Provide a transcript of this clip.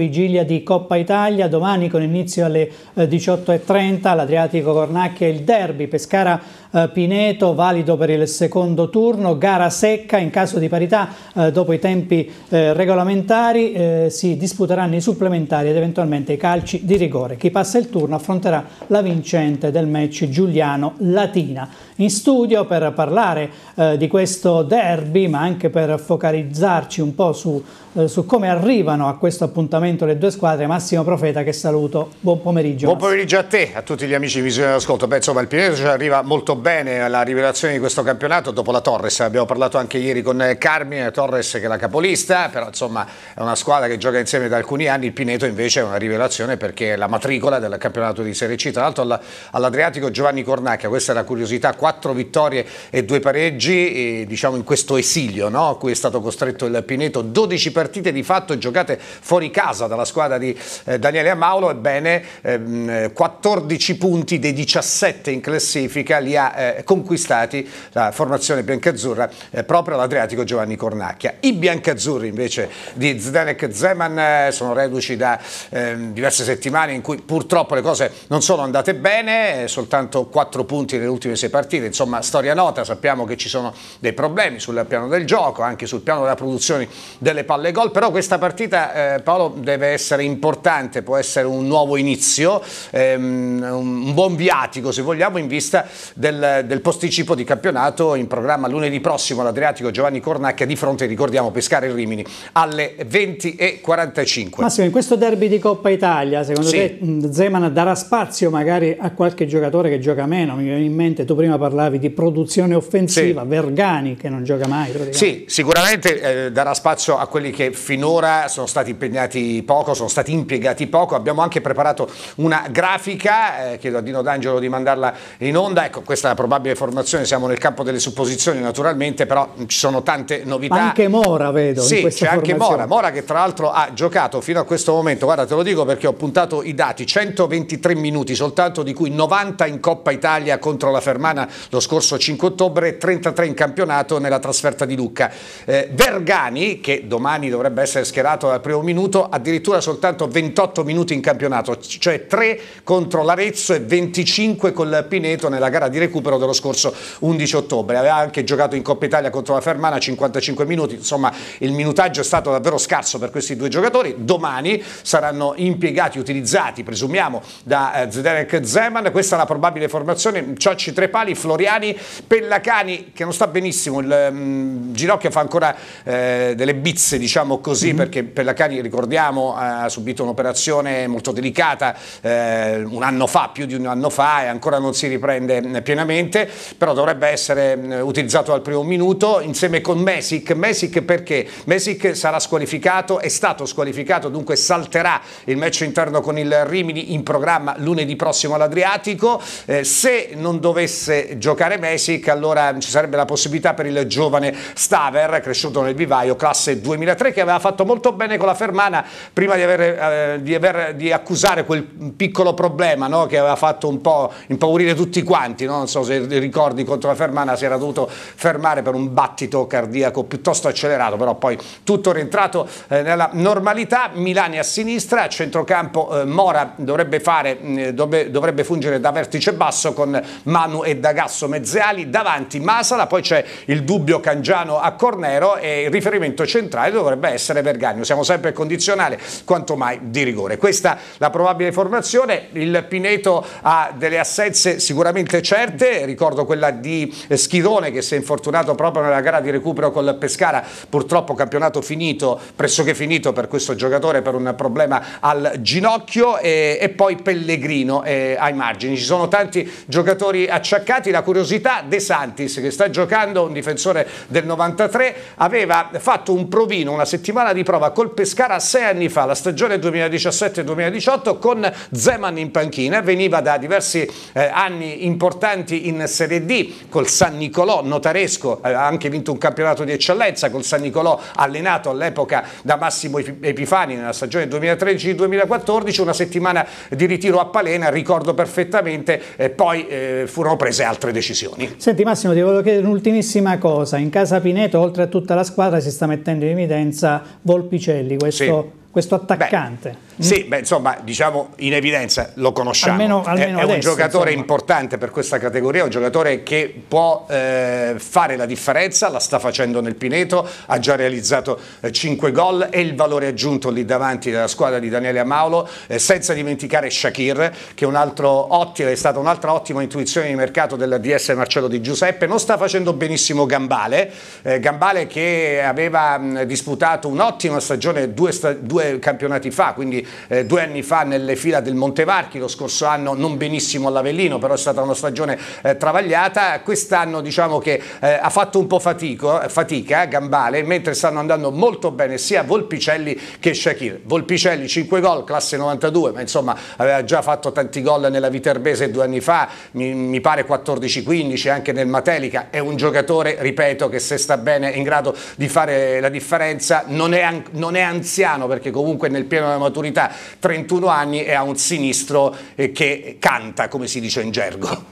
Vigilia di Coppa Italia, domani con inizio alle 18.30 eh, l'Adriatico Cornacchia e il derby Pescara-Pineto, eh, valido per il secondo turno, gara secca in caso di parità eh, dopo i tempi regolamentari si disputeranno i supplementari ed eventualmente i calci di rigore. Chi passa il turno affronterà la vincente del match Giuliano-Latina. In studio per parlare di questo derby ma anche per focalizzarci un po' su, su come arrivano a questo appuntamento appuntamento le due squadre. Massimo Profeta che saluto. Buon pomeriggio. Buon pomeriggio a te, a tutti gli amici di Visione d'Ascolto. Beh, insomma, il Pineto ci arriva molto bene alla rivelazione di questo campionato dopo la Torres. Abbiamo parlato anche ieri con Carmine Torres che è la capolista, però insomma è una squadra che gioca insieme da alcuni anni. Il Pineto invece è una rivelazione perché è la matricola del campionato di Serie C. Tra l'altro all'Adriatico Giovanni Cornacchia, questa è la curiosità, quattro vittorie e due pareggi, e, diciamo in questo esilio no? a cui è stato costretto il Pineto. 12 partite di fatto giocate fuori casa casa dalla squadra di eh, Daniele Amaulo, ebbene ehm, 14 punti dei 17 in classifica li ha eh, conquistati la formazione biancazzurra eh, proprio l'Adriatico Giovanni Cornacchia. I biancazzurri invece di Zdenek Zeman eh, sono reduci da ehm, diverse settimane in cui purtroppo le cose non sono andate bene, eh, soltanto 4 punti nelle ultime 6 partite, insomma storia nota, sappiamo che ci sono dei problemi sul piano del gioco, anche sul piano della produzione delle palle gol, però questa partita eh, Paolo deve essere importante, può essere un nuovo inizio, ehm, un buon viatico se vogliamo in vista del, del posticipo di campionato in programma lunedì prossimo all'Adriatico Giovanni Cornacchia di fronte, ricordiamo, Pescare il Rimini alle 20.45. Massimo, in questo derby di Coppa Italia, secondo sì. te mm, Zeman darà spazio magari a qualche giocatore che gioca meno? Mi viene in mente, tu prima parlavi di produzione offensiva, sì. Vergani che non gioca mai. Sì, sicuramente eh, darà spazio a quelli che finora sono stati impegnati poco, sono stati impiegati poco, abbiamo anche preparato una grafica, eh, chiedo a Dino D'Angelo di mandarla in onda, ecco questa è la probabile formazione, siamo nel campo delle supposizioni naturalmente, però ci sono tante novità. Anche Mora vedo. Sì, c'è anche Mora, Mora che tra l'altro ha giocato fino a questo momento, guarda te lo dico perché ho puntato i dati, 123 minuti soltanto di cui 90 in Coppa Italia contro la Fermana lo scorso 5 ottobre e 33 in campionato nella trasferta di Lucca. Eh, Vergani, che domani dovrebbe essere schierato dal primo minuto, ha addirittura soltanto 28 minuti in campionato, cioè 3 contro l'Arezzo e 25 col Pineto nella gara di recupero dello scorso 11 ottobre. Aveva anche giocato in Coppa Italia contro la Fermana 55 minuti, insomma il minutaggio è stato davvero scarso per questi due giocatori. Domani saranno impiegati, utilizzati, presumiamo, da eh, Zdenek Zeman. Questa è la probabile formazione. Ciocci pali, Floriani, Pellacani, che non sta benissimo, il um, ginocchio fa ancora eh, delle bizze, diciamo così, mm -hmm. perché Pellacani, ricordiamo, sappiamo eh, ha subito un'operazione molto delicata eh, un anno fa, più di un anno fa e ancora non si riprende eh, pienamente, però dovrebbe essere eh, utilizzato al primo minuto insieme con Mesic. Mesic perché? Mesic sarà squalificato, è stato squalificato, dunque salterà il match interno con il Rimini in programma lunedì prossimo all'Adriatico. Eh, se non dovesse giocare Mesic allora ci sarebbe la possibilità per il giovane Staver, cresciuto nel vivaio, classe 2003, che aveva fatto molto bene con la Fermana prima di, aver, eh, di, aver, di accusare quel piccolo problema no, che aveva fatto un po' impaurire tutti quanti, no? non so se ricordi contro la Fermana si era dovuto fermare per un battito cardiaco piuttosto accelerato, però poi tutto rientrato eh, nella normalità, Milani a sinistra, a centrocampo eh, Mora dovrebbe, fare, mm, dovrebbe, dovrebbe fungere da vertice basso con Manu e Dagasso Mezzeali, davanti Masala, poi c'è il dubbio Cangiano a Cornero e il riferimento centrale dovrebbe essere Vergagno, siamo sempre condizionali mondiale quanto mai di rigore. Questa la probabile formazione, il Pineto ha delle assenze sicuramente certe, ricordo quella di Schidone che si è infortunato proprio nella gara di recupero col Pescara, purtroppo campionato finito, pressoché finito per questo giocatore per un problema al ginocchio e, e poi Pellegrino eh, ai margini. Ci sono tanti giocatori acciaccati, la curiosità De Santis che sta giocando, un difensore del 93, aveva fatto un provino, una settimana di prova col Pescara 6 a anni fa, la stagione 2017-2018, con Zeman in panchina, veniva da diversi eh, anni importanti in Serie D, col San Nicolò, notaresco, eh, ha anche vinto un campionato di eccellenza, col San Nicolò allenato all'epoca da Massimo Epifani nella stagione 2013-2014, una settimana di ritiro a Palena, ricordo perfettamente, e poi eh, furono prese altre decisioni. Senti Massimo, ti volevo chiedere un'ultimissima cosa, in casa Pineto oltre a tutta la squadra si sta mettendo in evidenza Volpicelli, questo sì questo attaccante. Beh, sì, beh, insomma, diciamo in evidenza lo conosciamo. Almeno, almeno è, adesso, è, un giocatore insomma. importante per questa categoria, è un giocatore che può eh, fare la differenza, la sta facendo nel Pineto, ha già realizzato eh, 5 gol e il valore aggiunto lì davanti della squadra di Daniele Amaulo, eh, senza dimenticare Shakir, che è, un ottimo, è stata un'altra ottima intuizione di mercato del DS Marcello Di Giuseppe, non sta facendo benissimo Gambale, eh, Gambale che aveva mh, disputato un'ottima stagione, due, sta, due due campionati fa, quindi eh, due anni fa nelle fila del Montevarchi, lo scorso anno non benissimo all'Avellino, però è stata una stagione eh, travagliata, quest'anno diciamo che eh, ha fatto un po' fatico, eh, fatica eh, Gambale, mentre stanno andando molto bene sia Volpicelli che Shakir. Volpicelli 5 gol, classe 92, ma insomma aveva già fatto tanti gol nella Viterbese due anni fa, mi, mi pare 14-15 anche nel Matelica, è un giocatore, ripeto, che se sta bene è in grado di fare la differenza, non è, non è anziano perché comunque nel pieno della maturità, 31 anni e ha un sinistro eh, che canta, come si dice in gergo.